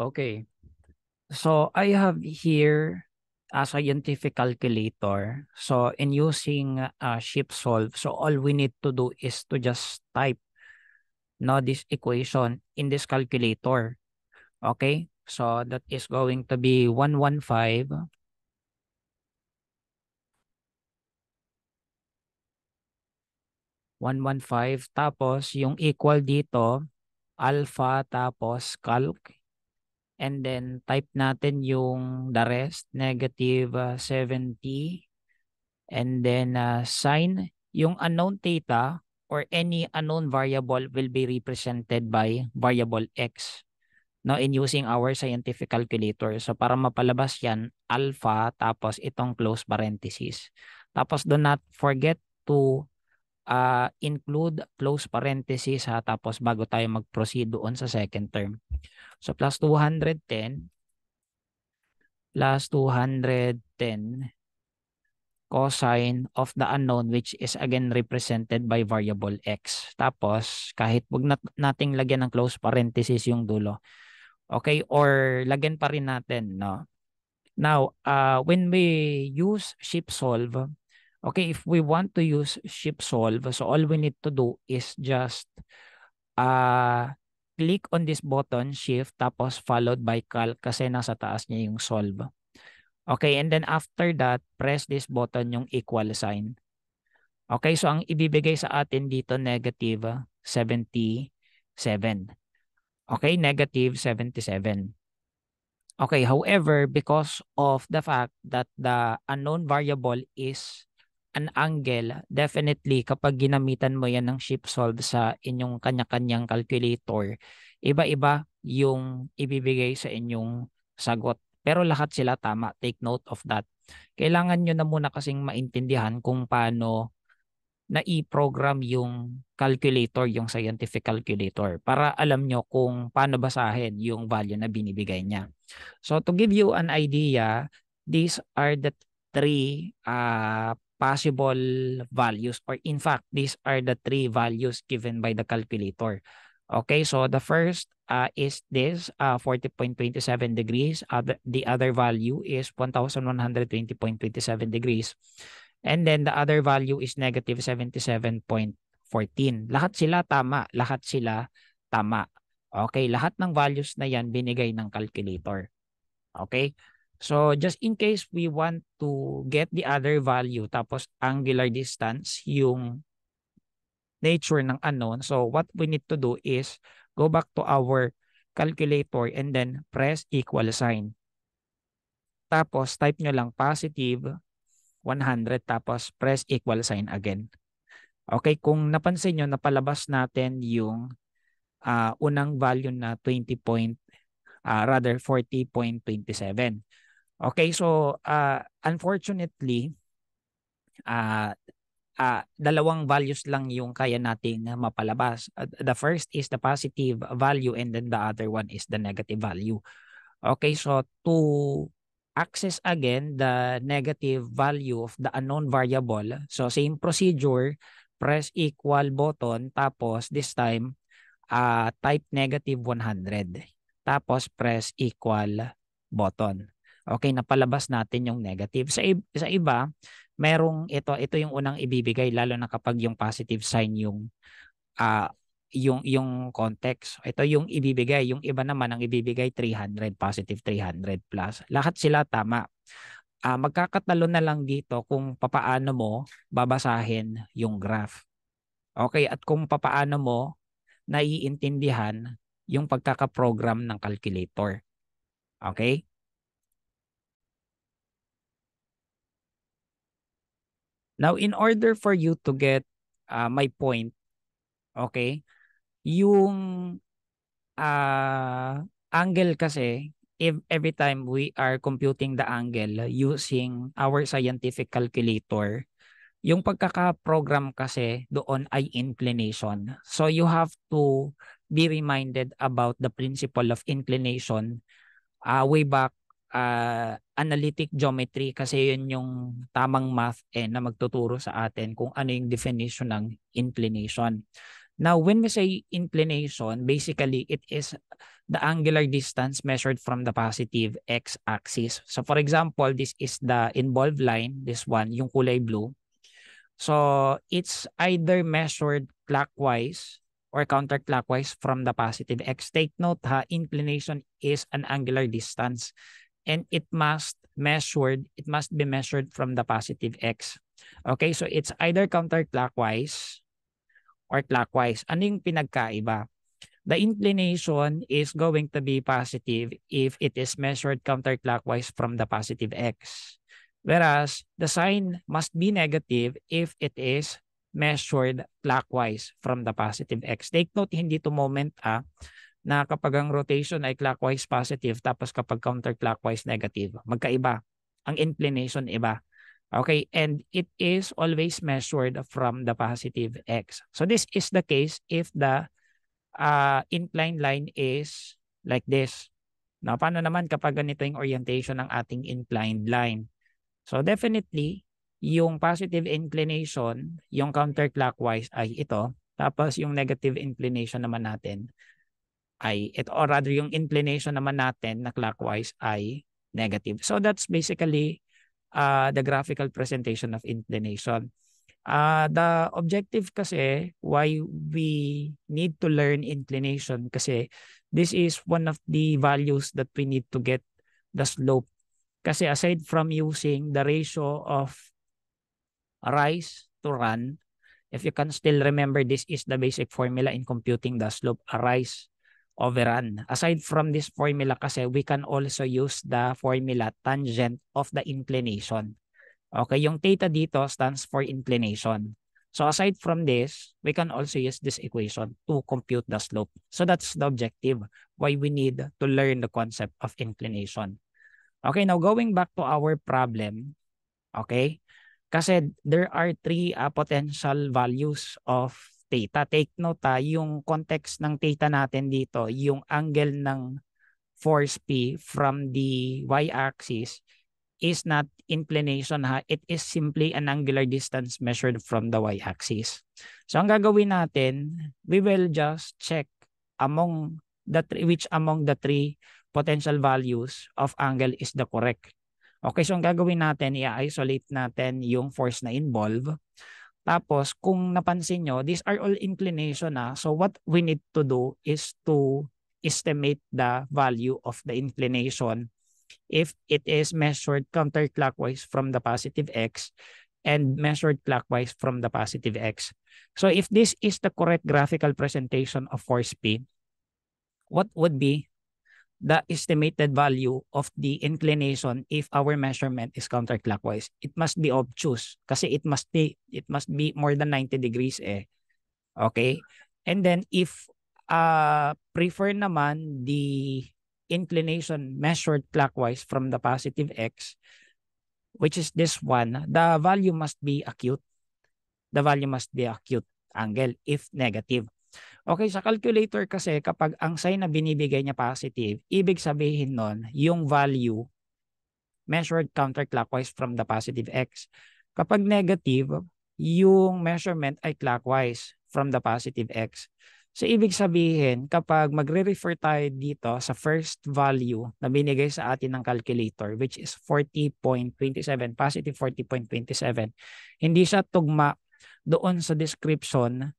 Okay. So I have here a scientific calculator. So in using uh, ship solve, so all we need to do is to just type no this equation in this calculator. Okay? So that is going to be 115 115 tapos yung equal dito alpha tapos calc and then type natin yung the rest, negative uh, 70, and then uh, sign, yung unknown theta or any unknown variable will be represented by variable x no in using our scientific calculator. So para mapalabas yan, alpha tapos itong close parenthesis. Tapos do not forget to uh, include close parenthesis ha, tapos bago tayo mag-proceed doon sa second term. So plus 210 plus 210 cosine of the unknown which is again represented by variable x. Tapos kahit wag nat nating lagyan ng close parenthesis yung dulo. Okay or lagyan pa rin natin no. Now, uh, when we use ship solve, okay, if we want to use ship solve, so all we need to do is just uh, click on this button, shift, tapos followed by calc kasi nasa taas niya yung solve. Okay, and then after that, press this button yung equal sign. Okay, so ang ibibigay sa atin dito negative 77. Okay, negative 77. Okay, however, because of the fact that the unknown variable is an angle, definitely kapag ginamitan mo yan ng shape solve sa inyong kanya-kanyang calculator, iba-iba yung ibibigay sa inyong sagot. Pero lahat sila tama. Take note of that. Kailangan nyo na muna kasing maintindihan kung paano na i-program yung calculator, yung scientific calculator para alam nyo kung paano basahin yung value na binibigay niya. So to give you an idea, these are the three uh, possible values or in fact these are the three values given by the calculator okay so the first uh, is this uh, 40.27 degrees uh, the, other value is 1120.27 degrees and then the other value is negative 77.14 lahat sila tama lahat sila tama okay lahat ng values na yan binigay ng calculator okay So just in case we want to get the other value tapos angular distance yung nature ng unknown. So what we need to do is go back to our calculator and then press equal sign. Tapos type nyo lang positive 100 tapos press equal sign again. Okay, kung napansin nyo, napalabas natin yung uh, unang value na 20 point, uh, rather 40.27. Okay, so uh, unfortunately, uh, uh, dalawang values lang yung kaya nating mapalabas. The first is the positive value and then the other one is the negative value. Okay, so to access again the negative value of the unknown variable, so same procedure, press equal button, tapos this time, uh, type negative 100. Tapos press equal button. Okay, napalabas natin yung negative. Sa, sa iba, merong ito, ito yung unang ibibigay lalo na kapag yung positive sign yung uh, yung yung context. Ito yung ibibigay, yung iba naman ang ibibigay 300 positive 300 plus. Lahat sila tama. Uh, magkakatalo na lang dito kung papaano mo babasahin yung graph. Okay, at kung papaano mo naiintindihan yung pagkakaprogram ng calculator. Okay? Now, in order for you to get uh, my point, okay, yung uh, angle kasi, if every time we are computing the angle using our scientific calculator, yung pagkaka-program kasi doon ay inclination. So you have to be reminded about the principle of inclination uh, way back uh, analytic geometry kasi yun yung tamang math eh, na magtuturo sa atin kung ano yung definition ng inclination. Now, when we say inclination, basically it is the angular distance measured from the positive x-axis. So for example, this is the involved line, this one, yung kulay blue. So it's either measured clockwise or counterclockwise from the positive x. Take note ha, inclination is an angular distance. and it must measured it must be measured from the positive x okay so it's either counterclockwise or clockwise ano yung pinagkaiba the inclination is going to be positive if it is measured counterclockwise from the positive x whereas the sign must be negative if it is measured clockwise from the positive x take note hindi to moment ah na kapag ang rotation ay clockwise positive tapos kapag counterclockwise negative, magkaiba. Ang inclination iba. Okay, and it is always measured from the positive x. So this is the case if the uh, inclined line is like this. Now, paano naman kapag ganito yung orientation ng ating inclined line? So definitely, yung positive inclination, yung counterclockwise ay ito. Tapos yung negative inclination naman natin ay ito or rather yung inclination naman natin na clockwise ay negative. So that's basically uh, the graphical presentation of inclination. Uh, the objective kasi why we need to learn inclination kasi this is one of the values that we need to get the slope. Kasi aside from using the ratio of rise to run, if you can still remember, this is the basic formula in computing the slope. Rise overrun. Aside from this formula kasi, we can also use the formula tangent of the inclination. Okay, yung theta dito stands for inclination. So aside from this, we can also use this equation to compute the slope. So that's the objective why we need to learn the concept of inclination. Okay, now going back to our problem, okay, kasi there are three uh, potential values of theta. Take note ha, ah, yung context ng theta natin dito, yung angle ng force P from the y-axis is not inclination ha. It is simply an angular distance measured from the y-axis. So ang gagawin natin, we will just check among the three, which among the three potential values of angle is the correct. Okay, so ang gagawin natin, i-isolate natin yung force na involved. Tapos kung napansin nyo, these are all inclination na. Ah. So what we need to do is to estimate the value of the inclination if it is measured counterclockwise from the positive x and measured clockwise from the positive x. So if this is the correct graphical presentation of force P, what would be the estimated value of the inclination if our measurement is counterclockwise. It must be obtuse kasi it must be it must be more than 90 degrees eh. Okay? And then if uh prefer naman the inclination measured clockwise from the positive x which is this one, the value must be acute. The value must be acute angle if negative. Okay, sa calculator kasi kapag ang sign na binibigay niya positive, ibig sabihin nun, yung value measured counterclockwise from the positive x. Kapag negative, yung measurement ay clockwise from the positive x. So ibig sabihin, kapag magre-refer tayo dito sa first value na binigay sa atin ng calculator, which is 40.27, positive 40.27, hindi siya tugma doon sa description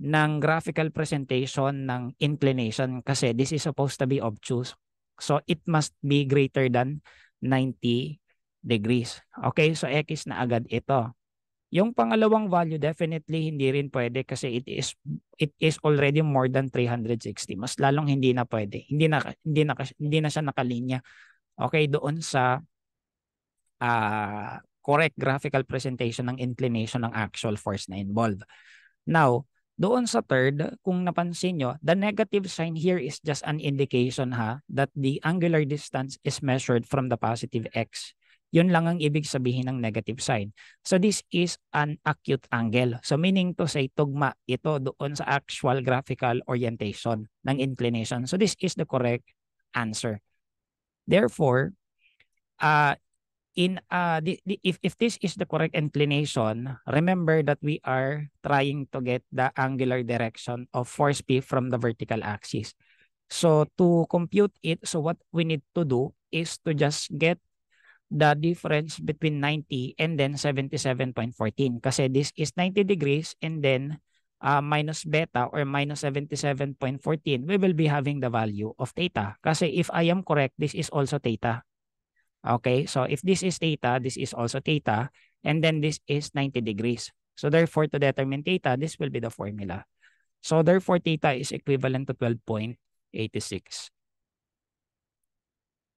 ng graphical presentation ng inclination kasi this is supposed to be obtuse. So it must be greater than 90 degrees. Okay, so X na agad ito. Yung pangalawang value definitely hindi rin pwede kasi it is it is already more than 360. Mas lalong hindi na pwede. Hindi na hindi na hindi na siya nakalinya. Okay, doon sa uh, correct graphical presentation ng inclination ng actual force na involved. Now, doon sa third, kung napansin nyo, the negative sign here is just an indication ha that the angular distance is measured from the positive x. Yun lang ang ibig sabihin ng negative sign. So this is an acute angle. So meaning to say tugma ito doon sa actual graphical orientation ng inclination. So this is the correct answer. Therefore, uh, in uh, the, the, if if this is the correct inclination, remember that we are trying to get the angular direction of force P from the vertical axis. So to compute it, so what we need to do is to just get the difference between 90 and then 77.14 kasi this is 90 degrees and then uh, minus beta or minus 77.14 we will be having the value of theta kasi if I am correct this is also theta Okay, so if this is theta, this is also theta, and then this is 90 degrees. So therefore, to determine theta, this will be the formula. So therefore, theta is equivalent to 12.86.